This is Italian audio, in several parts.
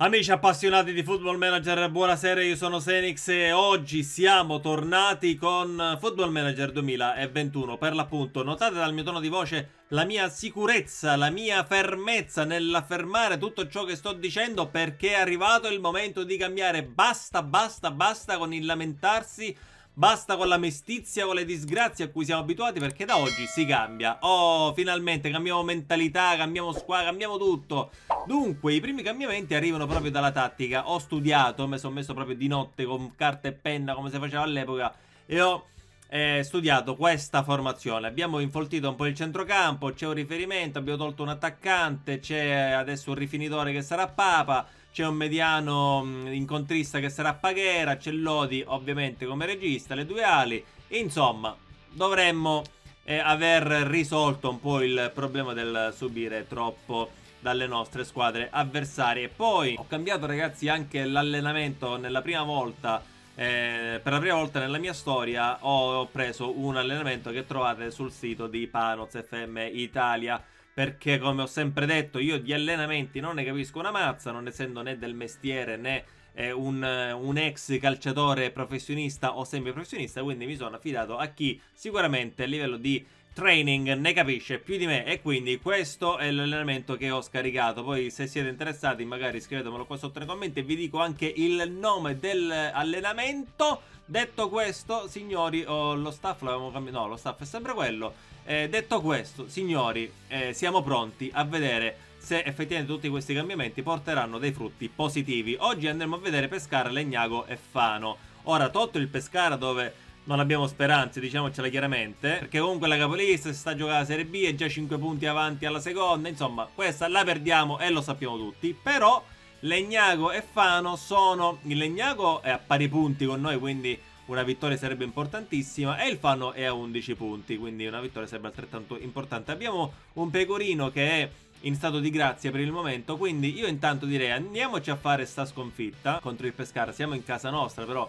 Amici appassionati di Football Manager, buonasera, io sono Senix e oggi siamo tornati con Football Manager 2021. Per l'appunto, notate dal mio tono di voce la mia sicurezza, la mia fermezza nell'affermare tutto ciò che sto dicendo perché è arrivato il momento di cambiare. Basta, basta, basta con il lamentarsi Basta con la mestizia, con le disgrazie a cui siamo abituati perché da oggi si cambia. Oh, finalmente cambiamo mentalità, cambiamo squadra, cambiamo tutto. Dunque, i primi cambiamenti arrivano proprio dalla tattica. Ho studiato, mi sono messo proprio di notte con carta e penna come si faceva all'epoca e ho eh, studiato questa formazione. Abbiamo infoltito un po' il centrocampo, c'è un riferimento, abbiamo tolto un attaccante, c'è adesso un rifinitore che sarà Papa, c'è un mediano incontrista che sarà Paghera, c'è Lodi ovviamente come regista, le due ali. Insomma, dovremmo eh, aver risolto un po' il problema del subire troppo dalle nostre squadre avversarie. Poi ho cambiato ragazzi anche l'allenamento nella prima volta eh, per la prima volta nella mia storia ho preso un allenamento che trovate sul sito di Panoz FM Italia. Perché, come ho sempre detto, io di allenamenti non ne capisco una mazza, non essendo né del mestiere né eh, un, un, ex calciatore professionista o semiprofessionista. Quindi mi sono affidato a chi sicuramente a livello di training ne capisce più di me e quindi questo è l'allenamento che ho scaricato poi se siete interessati magari scrivetemelo qua sotto nei commenti e vi dico anche il nome dell'allenamento detto questo signori oh, lo staff l'avevamo cambiato no lo staff è sempre quello eh, detto questo signori eh, siamo pronti a vedere se effettivamente tutti questi cambiamenti porteranno dei frutti positivi oggi andremo a vedere pescare Legnago e Fano ora Totto il Pescara dove non abbiamo speranze, diciamocela chiaramente. Perché comunque la capolista si sta giocando la Serie B, è già 5 punti avanti alla seconda. Insomma, questa la perdiamo e lo sappiamo tutti. Però Legnago e Fano sono... Il Legnago è a pari punti con noi, quindi una vittoria sarebbe importantissima. E il Fano è a 11 punti, quindi una vittoria sarebbe altrettanto importante. Abbiamo un pecorino che è in stato di grazia per il momento Quindi io intanto direi andiamoci a fare sta sconfitta contro il Pescara Siamo in casa nostra però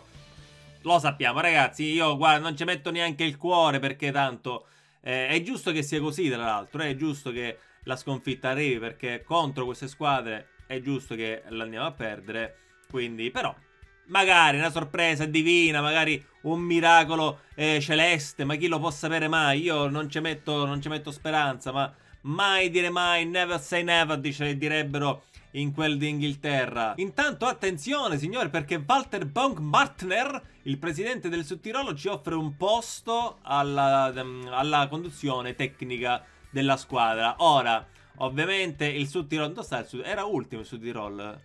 lo sappiamo, ragazzi. Io, guarda, non ci metto neanche il cuore perché tanto... Eh, è giusto che sia così, tra l'altro. Eh, è giusto che la sconfitta arrivi perché contro queste squadre è giusto che l'andiamo a perdere. Quindi, però, magari una sorpresa divina, magari un miracolo eh, celeste, ma chi lo può sapere mai? Io non ci metto, non ci metto speranza, ma... Mai dire mai, never say never, dice, direbbero in quel d'Inghilterra. Intanto attenzione signore perché Walter Baumgartner, il presidente del Sudtirolo, ci offre un posto alla, ehm, alla conduzione tecnica della squadra. Ora, ovviamente il Sudtirolo, dove sta il Sud? Era ultimo il Sudtirolo.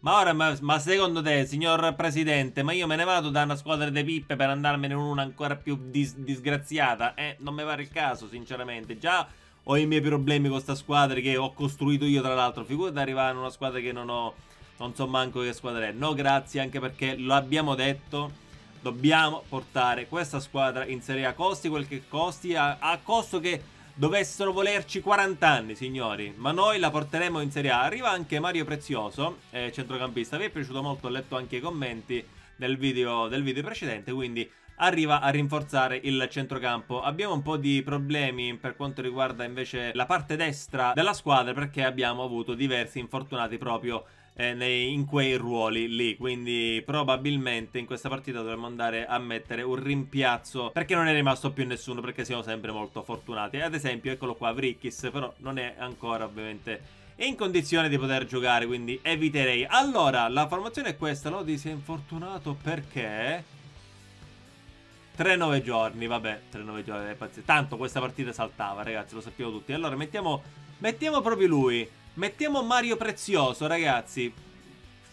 Ma ora, ma, ma, secondo te, signor presidente, ma io me ne vado da una squadra di pippe per andarmene in una ancora più dis disgraziata? Eh, non mi pare il caso, sinceramente. Già ho i miei problemi con sta squadra che ho costruito io tra l'altro, figurati arrivare in una squadra che non ho, non so manco che squadra è, no grazie anche perché lo abbiamo detto, dobbiamo portare questa squadra in Serie A, costi quel che costi, a, a costo che dovessero volerci 40 anni, signori. Ma noi la porteremo in Serie A. Arriva anche Mario Prezioso, eh, centrocampista. Vi è piaciuto molto, ho letto anche i commenti del video, del video precedente, quindi arriva a rinforzare il centrocampo. Abbiamo un po' di problemi per quanto riguarda invece la parte destra della squadra perché abbiamo avuto diversi infortunati proprio eh, in quei ruoli lì quindi probabilmente in questa partita dovremmo andare a mettere un rimpiazzo perché non è rimasto più nessuno perché siamo sempre molto fortunati ad esempio eccolo qua Vrikis però non è ancora ovviamente in condizione di poter giocare quindi eviterei allora la formazione è questa Lodi si è infortunato perché 3-9 giorni, vabbè, 3-9 giorni, è pazzesco. Tanto questa partita saltava, ragazzi, lo sappiamo tutti. Allora, mettiamo, mettiamo proprio lui. Mettiamo Mario Prezioso, ragazzi.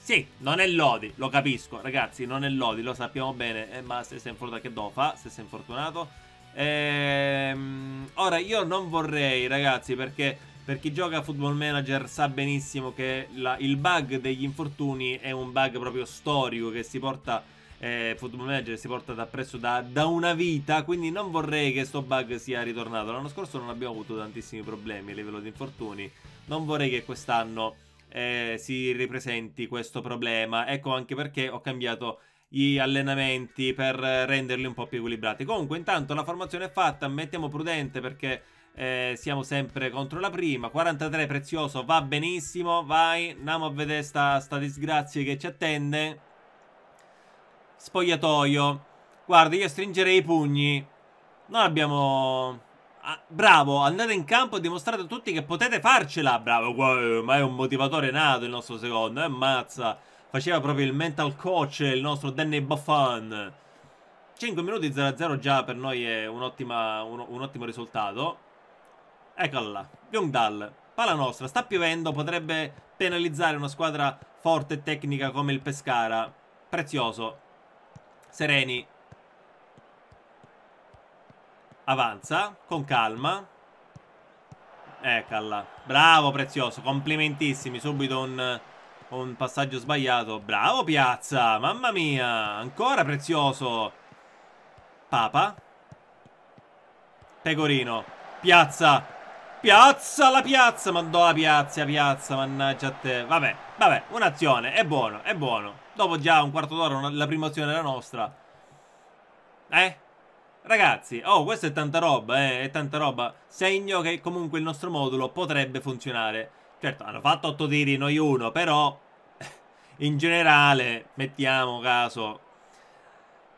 Sì, non è Lodi, lo capisco, ragazzi, non è Lodi, lo sappiamo bene. Eh, ma se sei infortunato, che do fa? Se sei infortunato. Ehm, ora, io non vorrei, ragazzi, perché per chi gioca a Football Manager sa benissimo che la, il bug degli infortuni è un bug proprio storico che si porta eh, Football Manager si porta d'appresso da, da una vita, quindi non vorrei che sto bug sia ritornato. L'anno scorso non abbiamo avuto tantissimi problemi a livello di infortuni, non vorrei che quest'anno eh, si ripresenti questo problema. Ecco anche perché ho cambiato gli allenamenti per renderli un po' più equilibrati. Comunque intanto la formazione è fatta, mettiamo prudente perché... Eh, siamo sempre contro la prima 43 prezioso va benissimo vai andiamo a vedere sta, sta disgrazia che ci attende spogliatoio. Guarda, io stringerei i pugni. Noi abbiamo... Ah, bravo, andate in campo e dimostrate a tutti che potete farcela. Bravo, eh, ma è un motivatore nato il nostro secondo. Eh, mazza. Faceva proprio il mental coach il nostro Danny Buffon. 5 minuti 0-0 già per noi è un, ottima, un, un ottimo risultato. Eccola là. byung Palla nostra. Sta piovendo. Potrebbe penalizzare una squadra forte e tecnica come il Pescara. Prezioso. Sereni avanza con calma. Eccala. Bravo, prezioso. Complimentissimi. Subito un, un passaggio sbagliato. Bravo, Piazza. Mamma mia. Ancora prezioso. Papa. Pecorino. Piazza. Piazza la piazza, mandò la piazza, la piazza, mannaggia a te. Vabbè, vabbè, un'azione, è buono, è buono. Dopo già un quarto d'ora la prima azione era nostra. Eh? Ragazzi, oh, questa è tanta roba, eh, è tanta roba. Segno che comunque il nostro modulo potrebbe funzionare. Certo, hanno fatto otto tiri, noi uno, però... In generale, mettiamo caso...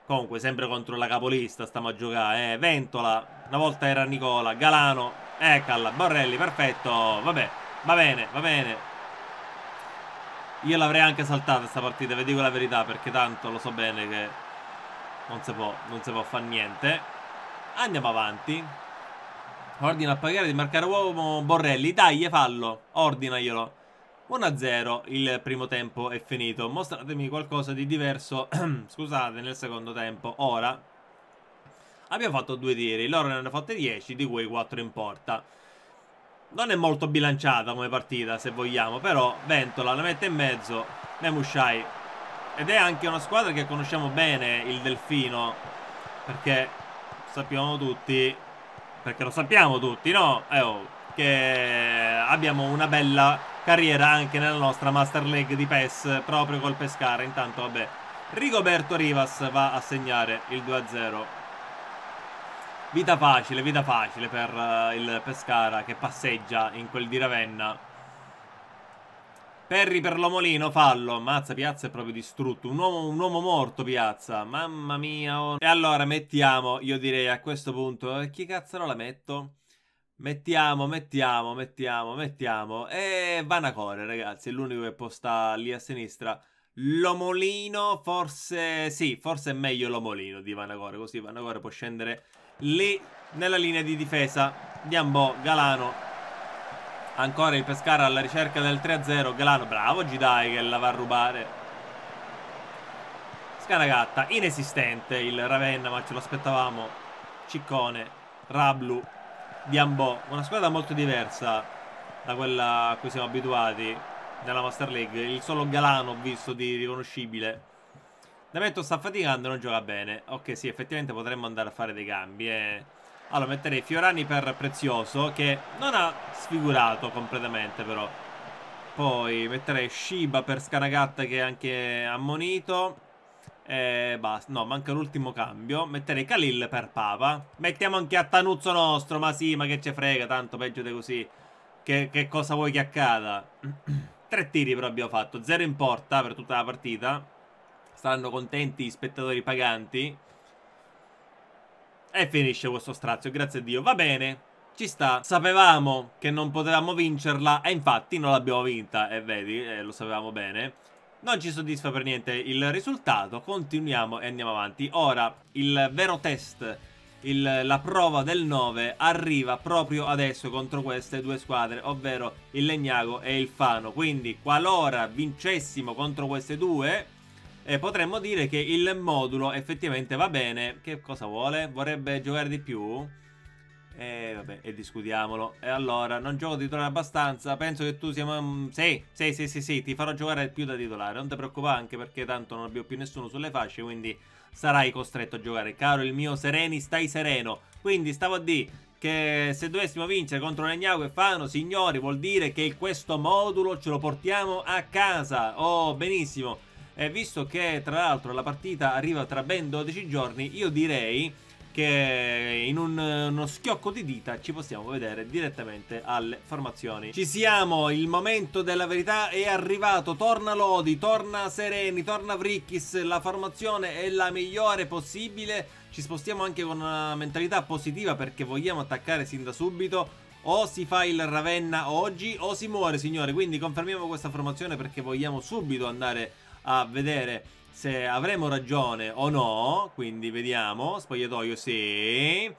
Comunque, sempre contro la capolista stiamo a giocare, eh. Ventola, una volta era Nicola, Galano, Eccala, Borrelli, perfetto. Vabbè, va bene, va bene. Io l'avrei anche saltata questa partita, vi dico la verità, perché tanto lo so bene che non si può, non si può fare niente. Andiamo avanti. Ordina a pagare di marcare uomo Borrelli. Dai, fallo. Ordinaglielo. 1-0 il primo tempo è finito. Mostratemi qualcosa di diverso, scusate, nel secondo tempo. Ora Abbiamo fatto due tiri, loro ne hanno fatte 10, di cui 4 in porta. Non è molto bilanciata come partita, se vogliamo, però Ventola la mette in mezzo, Memushai. Ed è anche una squadra che conosciamo bene, il Delfino, perché sappiamo tutti, perché lo sappiamo tutti, no? Eh, oh, che abbiamo una bella carriera anche nella nostra Master League di PES, proprio col Pescara. Intanto, vabbè, Rigoberto Rivas va a segnare il 2-0. Vita facile, vita facile per uh, il Pescara che passeggia in quel di Ravenna. Perri per l'omolino, fallo. Mazza, Piazza è proprio distrutto. Un uomo, un uomo morto, Piazza. Mamma mia. Oh. E allora mettiamo, io direi a questo punto, eh, chi cazzo non la metto? Mettiamo, mettiamo, mettiamo, mettiamo. E Vanacore, ragazzi, è l'unico che può stare lì a sinistra. L'omolino, forse... Sì, forse è meglio l'omolino di Vanacore. Così Vanacore può scendere lì nella linea di difesa di Galano ancora il Pescara alla ricerca del 3-0 Galano, bravo Gidai che la va a rubare Scanagatta, inesistente il Ravenna ma ce lo aspettavamo Ciccone, Rablu di una squadra molto diversa da quella a cui siamo abituati nella Master League il solo Galano ho visto di riconoscibile Demento sta faticando, non gioca bene. Ok, sì, effettivamente potremmo andare a fare dei cambi. Eh. Allora, metterei Fiorani per Prezioso, che non ha sfigurato completamente, però. Poi metterei Shiba per Scanagatta, che è anche ammonito. E basta, no, manca l'ultimo cambio. Metterei Khalil per Papa. Mettiamo anche Attanuzzo nostro, ma sì, ma che ci frega, tanto peggio di così. Che, che cosa vuoi che accada? Tre tiri però abbiamo fatto, zero in porta per tutta la partita. Saranno contenti gli spettatori paganti. E finisce questo strazio, grazie a Dio. Va bene, ci sta. Sapevamo che non potevamo vincerla e infatti non l'abbiamo vinta. E eh, vedi, eh, lo sapevamo bene. Non ci soddisfa per niente il risultato. Continuiamo e andiamo avanti. Ora, il vero test, il, la prova del 9, arriva proprio adesso contro queste due squadre, ovvero il Legnago e il Fano. Quindi, qualora vincessimo contro queste due eh, potremmo dire che il modulo effettivamente va bene. Che cosa vuole? Vorrebbe giocare di più? E vabbè, e discutiamolo. E allora, non gioco titolare abbastanza. Penso che tu sia. Mm, sì, sì, sì, sì, sì, ti farò giocare più da titolare. Non ti preoccupare, anche perché tanto non abbiamo più nessuno sulle fasce. Quindi sarai costretto a giocare. Caro il mio Sereni, stai sereno. Quindi stavo a dire che se dovessimo vincere contro Legnago e Fano, signori, vuol dire che questo modulo ce lo portiamo a casa. Oh, benissimo eh, visto che tra l'altro la partita arriva tra ben 12 giorni, io direi che in un, uno schiocco di dita ci possiamo vedere direttamente alle formazioni. Ci siamo, il momento della verità è arrivato, torna Lodi, torna Sereni, torna Vrikis, la formazione è la migliore possibile, ci spostiamo anche con una mentalità positiva perché vogliamo attaccare sin da subito. O si fa il Ravenna oggi o si muore signore, quindi confermiamo questa formazione perché vogliamo subito andare a vedere se avremo ragione o no. Quindi vediamo. Spogliatoio sì.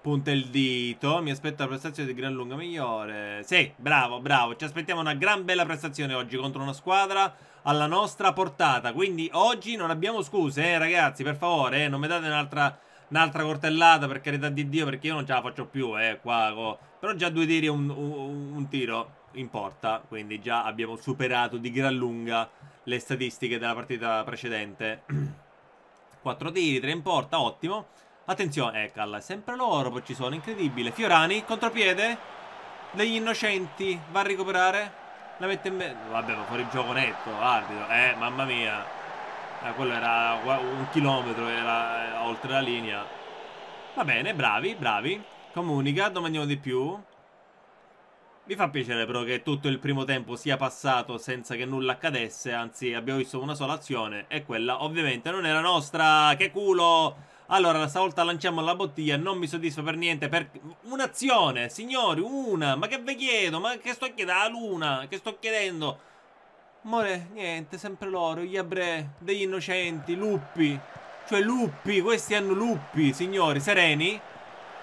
Punta il dito. Mi aspetto la prestazione di gran lunga migliore. Sì, bravo, bravo. Ci aspettiamo una gran bella prestazione oggi contro una squadra alla nostra portata. Quindi oggi non abbiamo scuse, eh, ragazzi. Per favore, eh, non mi date un'altra un'altra cortellata per carità di Dio perché io non ce la faccio più eh qua co. però già due tiri un, un, un, tiro in porta quindi già abbiamo superato di gran lunga le statistiche della partita precedente. 4 tiri, 3 in porta, ottimo. Attenzione, Ecal, eh, sempre loro, poi ci sono, incredibile. Fiorani, contropiede, degli innocenti, va a recuperare. La mette in mezzo, vabbè, ma fuori gioco netto, arbitro. Eh, mamma mia. Eh, quello era un chilometro, era eh, oltre la linea. Va bene, bravi, bravi. Comunica, domandiamo di più. Mi fa piacere però che tutto il primo tempo sia passato senza che nulla accadesse, anzi abbiamo visto una sola azione e quella ovviamente non era nostra, che culo! Allora stavolta lanciamo la bottiglia, non mi soddisfa per niente per un'azione, signori, una, ma che vi chiedo, ma che sto chiedendo, la luna, che sto chiedendo? Amore, niente, sempre loro, gli abre, degli innocenti, luppi, cioè luppi, questi hanno luppi, signori, sereni?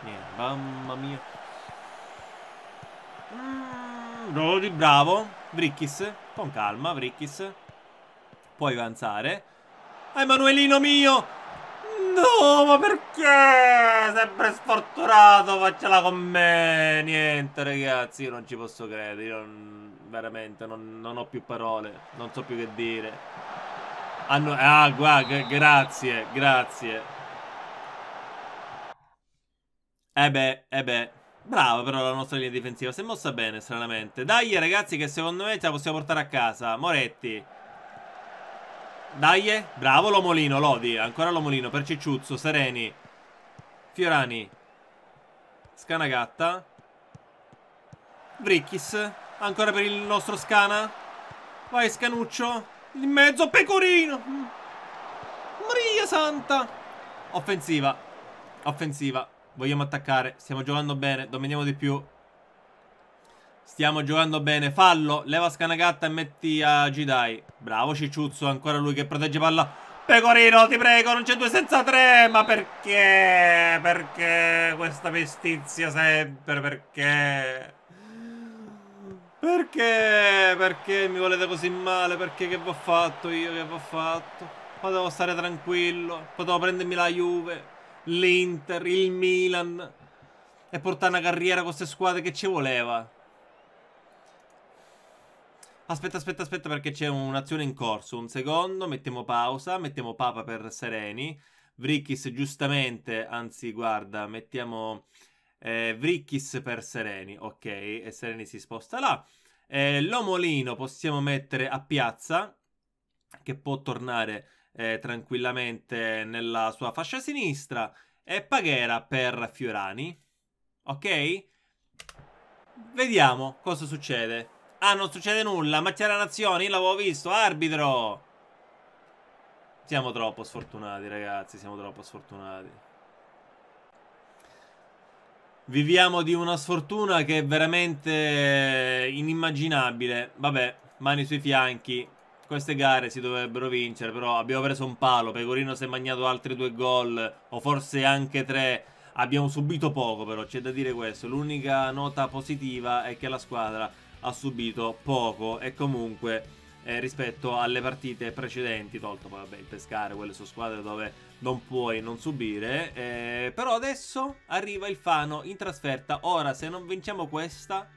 Niente, mamma mia. Ruolo di bravo. Vrickis. Con calma, Vrickis. Puoi avanzare. Emanuelino mio! No, ma perché? Sempre sfortunato, faccela con me. Niente, ragazzi, io non ci posso credere. Io non, veramente non, non, ho più parole. Non so più che dire. Hanno, ah, guarda, grazie, grazie. E eh beh, e eh beh. Brava però la nostra linea difensiva, si è mossa bene stranamente. Dai ragazzi che secondo me ce la possiamo portare a casa. Moretti. Dai, bravo Lomolino, Lodi, ancora Lomolino per Cicciuzzo, Sereni. Fiorani. Scanagatta. Vricchis. Ancora per il nostro Scana. Vai Scanuccio. In mezzo Pecorino. Maria Santa. Offensiva. Offensiva. Vogliamo attaccare. Stiamo giocando bene. Dominiamo di più. Stiamo giocando bene. Fallo. Leva Scanagatta e metti a Gidai. Bravo Cicciuzzo. Ancora lui che protegge palla. Pecorino, ti prego, non c'è due senza tre. Ma perché? Perché questa mestizia sempre? Perché? Perché? Perché mi volete così male? Perché che vi ho fatto io? Che vi ho fatto? Potevo stare tranquillo. Potevo prendermi la Juve l'Inter, il Milan e portare una carriera con queste squadre che ci voleva. Aspetta, aspetta, aspetta perché c'è un'azione in corso. Un secondo, mettiamo pausa, mettiamo Papa per Sereni. Vrikis giustamente, anzi guarda, mettiamo eh, Vrickis per Sereni, ok, e Sereni si sposta là. Eh, L'Omolino possiamo mettere a piazza, che può tornare eh, tranquillamente nella sua fascia sinistra e Paghera per Fiorani. Ok? Vediamo cosa succede. Ah, non succede nulla. Mattiara Nazioni, l'avevo visto. Arbitro! Siamo troppo sfortunati, ragazzi. Siamo troppo sfortunati. Viviamo di una sfortuna che è veramente eh, inimmaginabile. Vabbè, mani sui fianchi queste gare si dovrebbero vincere, però abbiamo preso un palo, Pecorino si è mangiato altri due gol, o forse anche tre, abbiamo subito poco però, c'è da dire questo, l'unica nota positiva è che la squadra ha subito poco e comunque eh, rispetto alle partite precedenti, tolto poi vabbè il pescare, quelle sono squadre dove non puoi non subire, eh, però adesso arriva il Fano in trasferta, ora se non vinciamo questa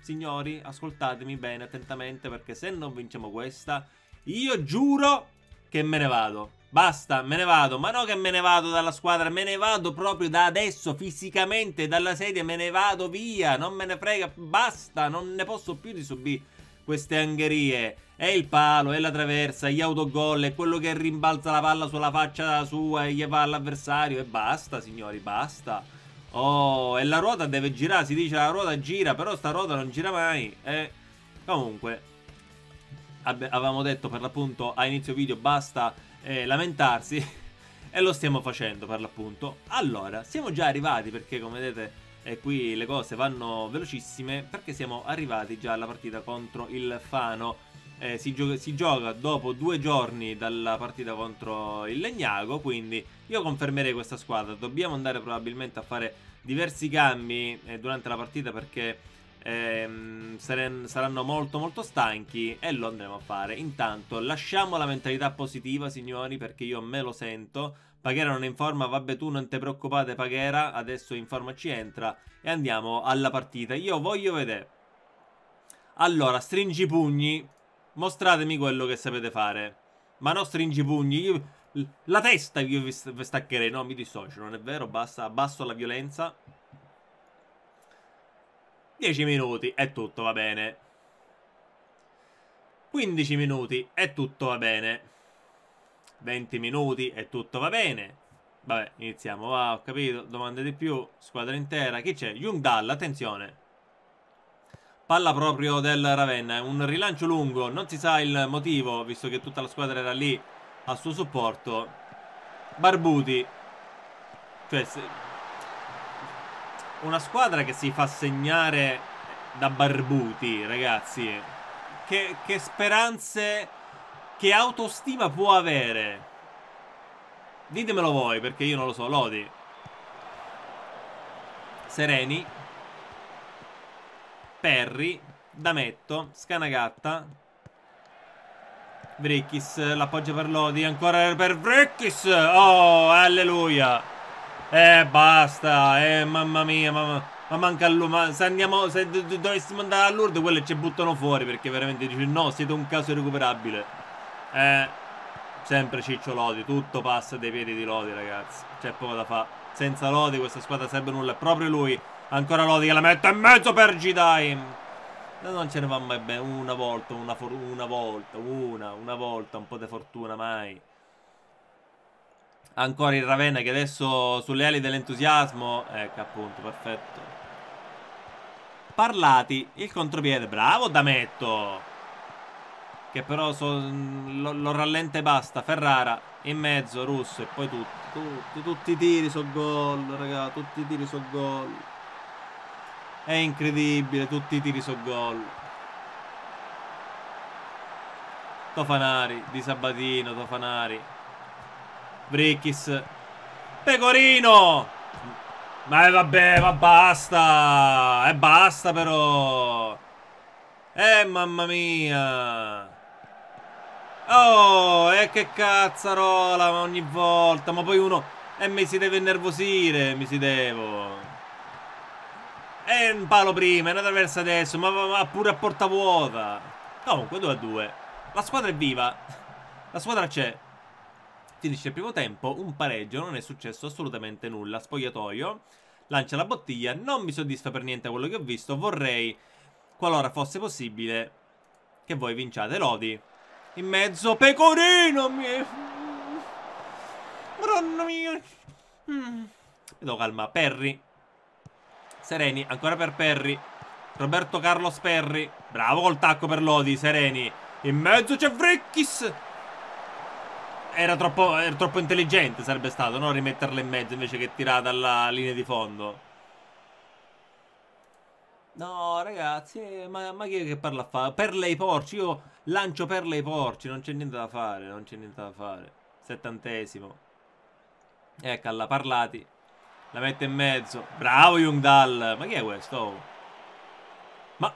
Signori, ascoltatemi bene attentamente perché se non vinciamo questa, io giuro che me ne vado. Basta, me ne vado, ma no che me ne vado dalla squadra, me ne vado proprio da adesso, fisicamente, dalla sedia, me ne vado via, non me ne frega, basta, non ne posso più di subire queste angherie. È il palo, è la traversa, gli autogol, è quello che rimbalza la palla sulla faccia sua e gli va all'avversario e basta, signori, basta. Oh, e la ruota deve girare, si dice la ruota gira, però sta ruota non gira mai. Eh, comunque, avevamo detto per l'appunto a inizio video basta eh, lamentarsi e lo stiamo facendo per l'appunto. Allora, siamo già arrivati perché come vedete eh, qui le cose vanno velocissime perché siamo arrivati già alla partita contro il Fano eh, si, gioca, si, gioca dopo due giorni dalla partita contro il Legnago, quindi io confermerei questa squadra. Dobbiamo andare probabilmente a fare diversi cambi eh, durante la partita perché ehm, saranno molto molto stanchi e lo andremo a fare. Intanto lasciamo la mentalità positiva signori perché io me lo sento. Paghera non è in forma, vabbè tu non ti preoccupate Paghera, adesso in forma ci entra e andiamo alla partita. Io voglio vedere. Allora, stringi i pugni, Mostratemi quello che sapete fare. Ma non stringi pugni. Io... La testa io vi, vi staccherei. No, mi dissocio, non è vero? Basta, abbasso la violenza. 10 minuti, è tutto, va bene. 15 minuti, è tutto, va bene. 20 minuti, è tutto, va bene. Vabbè, iniziamo. Va, ho capito. Domande di più. Squadra intera. Chi c'è? Jung Dall, attenzione. Palla proprio del Ravenna, un rilancio lungo, non si sa il motivo, visto che tutta la squadra era lì a suo supporto. Barbuti, cioè una squadra che si fa segnare da Barbuti, ragazzi. Che, che speranze, che autostima può avere? Ditemelo voi, perché io non lo so, Lodi. Sereni. Perry, Dametto, Scanagatta, Vrikis, l'appoggia per Lodi, ancora per Vrikis, oh, alleluia, eh, basta, eh, mamma mia, mamma ma manca a lui, ma se, andiamo, se dovessimo andare a Lourdes quelle ci buttano fuori perché veramente dici no, siete un caso irrecuperabile. Eh, sempre Ciccio Lodi, tutto passa dai piedi di Lodi ragazzi, c'è poco da fare. Senza Lodi questa squadra serve nulla, è proprio lui Ancora Lodi che la mette in mezzo per Gidai. Non ce ne va mai bene. Una volta, una, una volta, una, una volta. Un po' di fortuna mai. Ancora il Ravenna che adesso sulle ali dell'entusiasmo. Ecco appunto, perfetto. Parlati, il contropiede. Bravo Dametto. Che però so, lo, lo, rallenta e basta. Ferrara in mezzo, Russo e poi tutti. tutto tutti i tiri sul gol, raga. Tutti i tiri sul gol. È incredibile, tutti i tiri su gol. Tofanari, Di Sabatino, Tofanari. Brickis. Pecorino! Ma eh, vabbè, ma basta! E eh, basta però! Eh, mamma mia! Oh, e eh, che cazzarola ogni volta! Ma poi uno... E eh, mi si deve innervosire, mi si devo... E un palo prima, è una traversa adesso, ma, ma pure a porta vuota. Comunque, 2 a 2. La squadra è viva. La squadra c'è. Finisce il primo tempo, un pareggio, non è successo assolutamente nulla. Spogliatoio, lancia la bottiglia, non mi soddisfa per niente quello che ho visto. Vorrei, qualora fosse possibile, che voi vinciate Lodi. In mezzo, pecorino mio. Madonna mia. Mm. Mi calma, Perry. Sereni, ancora per Perry Roberto Carlos Perry Bravo col tacco per Lodi, Sereni In mezzo c'è Vrekkis era troppo, era troppo, intelligente sarebbe stato, no? Rimetterla in mezzo invece che tirare dalla linea di fondo No, ragazzi, ma, ma, chi è che parla a fare? Per lei porci, io lancio per lei porci, non c'è niente da fare, non c'è niente da fare. Settantesimo. Eccola, parlati. La mette in mezzo. Bravo Jungdal. Ma chi è questo? Oh. Ma...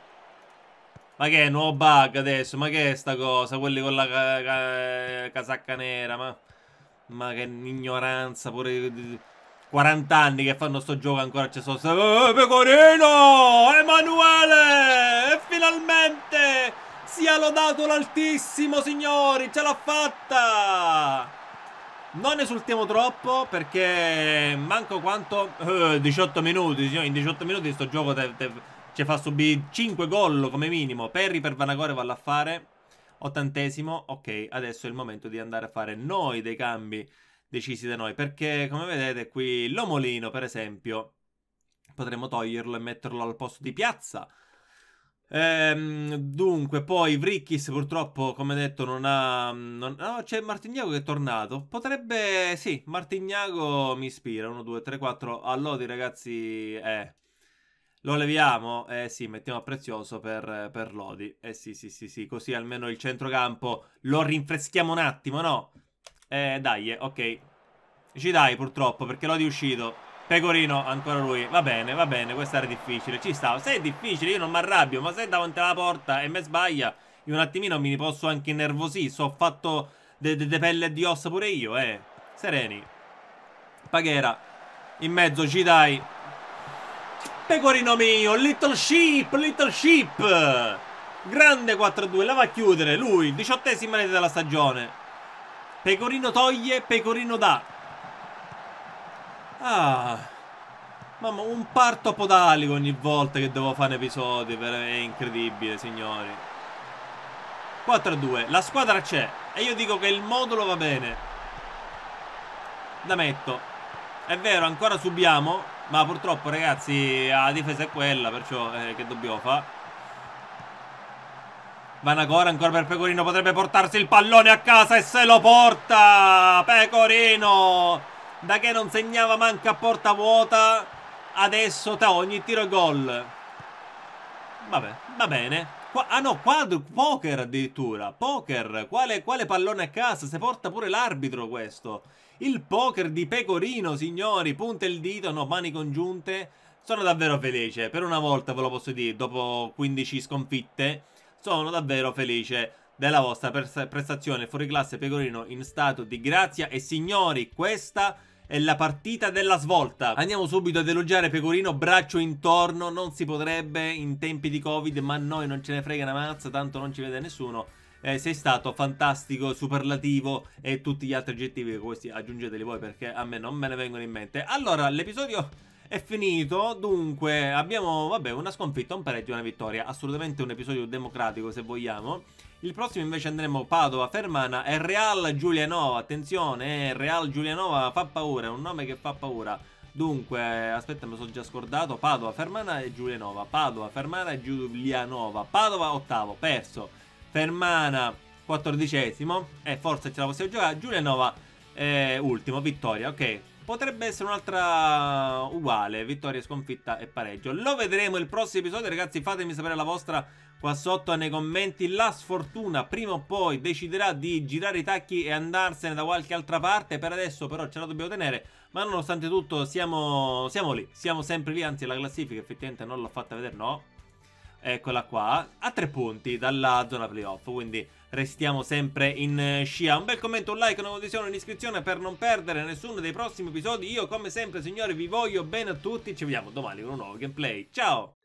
Ma che è? Nuovo bug adesso? Ma che è sta cosa? Quelli con la ca ca casacca nera, ma... Ma che ignoranza pure... 40 anni che fanno sto gioco ancora c'è solo... Eh, pecorino! Emanuele! E finalmente! Sia lodato l'altissimo, signori! Ce l'ha fatta! Non esultiamo troppo perché manco quanto... Uh, eh, 18 minuti, in 18 minuti sto gioco te, te, ci fa subire 5 gol come minimo. Perry per Vanagore va a fare. Ottantesimo, ok, adesso è il momento di andare a fare noi dei cambi decisi da noi. Perché come vedete qui l'omolino per esempio potremmo toglierlo e metterlo al posto di piazza. Ehm, dunque, poi Vrickis purtroppo, come detto, non ha... Non, no, c'è Martignago che è tornato. Potrebbe... Sì, Martignago mi ispira. 1, 2, 3, 4. Allodi, ragazzi. Eh. Lo leviamo? Eh sì, mettiamo a prezioso per, per Lodi. Eh sì, sì, sì, sì. Così almeno il centrocampo lo rinfreschiamo un attimo, no? Eh, dai, eh, ok. Ci dai, purtroppo, perché Lodi è uscito. Pecorino, ancora lui. Va bene, va bene, questa era difficile. Ci sta. Se è difficile, io non mi arrabbio, ma se è davanti alla porta e me sbaglia, io un attimino mi posso anche innervosire. So ho fatto delle de, de pelle e di ossa pure io, eh. Sereni. Paghera. In mezzo, ci dai. Pecorino mio, Little Sheep, Little Sheep. Grande 4-2, la va a chiudere lui, diciottesima rete della stagione. Pecorino toglie, Pecorino dà. Ah, mamma, un parto podalico ogni volta che devo fare un episodio, è incredibile, signori. 4 a 2, la squadra c'è e io dico che il modulo va bene. Da metto. È vero, ancora subiamo, ma purtroppo ragazzi la difesa è quella, perciò eh, che dobbiamo fare? Vanagora ancora per Pecorino potrebbe portarsi il pallone a casa e se lo porta Pecorino da che non segnava manca a porta vuota adesso tra ogni tiro e gol vabbè va bene Qua, ah no quadru, poker addirittura poker quale, quale pallone a casa se porta pure l'arbitro questo il poker di pecorino signori punta il dito no mani congiunte sono davvero felice per una volta ve lo posso dire dopo 15 sconfitte sono davvero felice della vostra prestazione fuori classe Pecorino in stato di grazia e signori questa è la partita della svolta. Andiamo subito ad elogiare Pecorino, braccio intorno, non si potrebbe in tempi di Covid, ma noi non ce ne frega una mazza, tanto non ci vede nessuno. Eh, sei stato fantastico, superlativo e tutti gli altri aggettivi, questi aggiungeteli voi perché a me non me ne vengono in mente. Allora, l'episodio è finito, dunque abbiamo, vabbè, una sconfitta, un pareggio, una vittoria, assolutamente un episodio democratico se vogliamo. Il prossimo invece andremo Padova, Fermana e Real Giulianova. Attenzione, eh, Real Giulianova fa paura, è un nome che fa paura. Dunque, aspetta, mi sono già scordato. Padova, Fermana e Giulianova. Padova, Fermana e Giulianova. Padova, ottavo, perso. Fermana, quattordicesimo. E eh, forse ce la possiamo giocare. Giulianova, eh, ultimo, vittoria. Ok, Potrebbe essere un'altra uguale, vittoria, sconfitta e pareggio. Lo vedremo il prossimo episodio, ragazzi, fatemi sapere la vostra qua sotto nei commenti. La sfortuna prima o poi deciderà di girare i tacchi e andarsene da qualche altra parte, per adesso però ce la dobbiamo tenere. Ma nonostante tutto siamo, siamo lì, siamo sempre lì, anzi la classifica effettivamente non l'ho fatta vedere, no. Eccola qua, a tre punti dalla zona playoff, quindi restiamo sempre in eh, scia. Un bel commento, un like, una condivisione, un'iscrizione per non perdere nessuno dei prossimi episodi. Io come sempre signori vi voglio bene a tutti, ci vediamo domani con un nuovo gameplay. Ciao!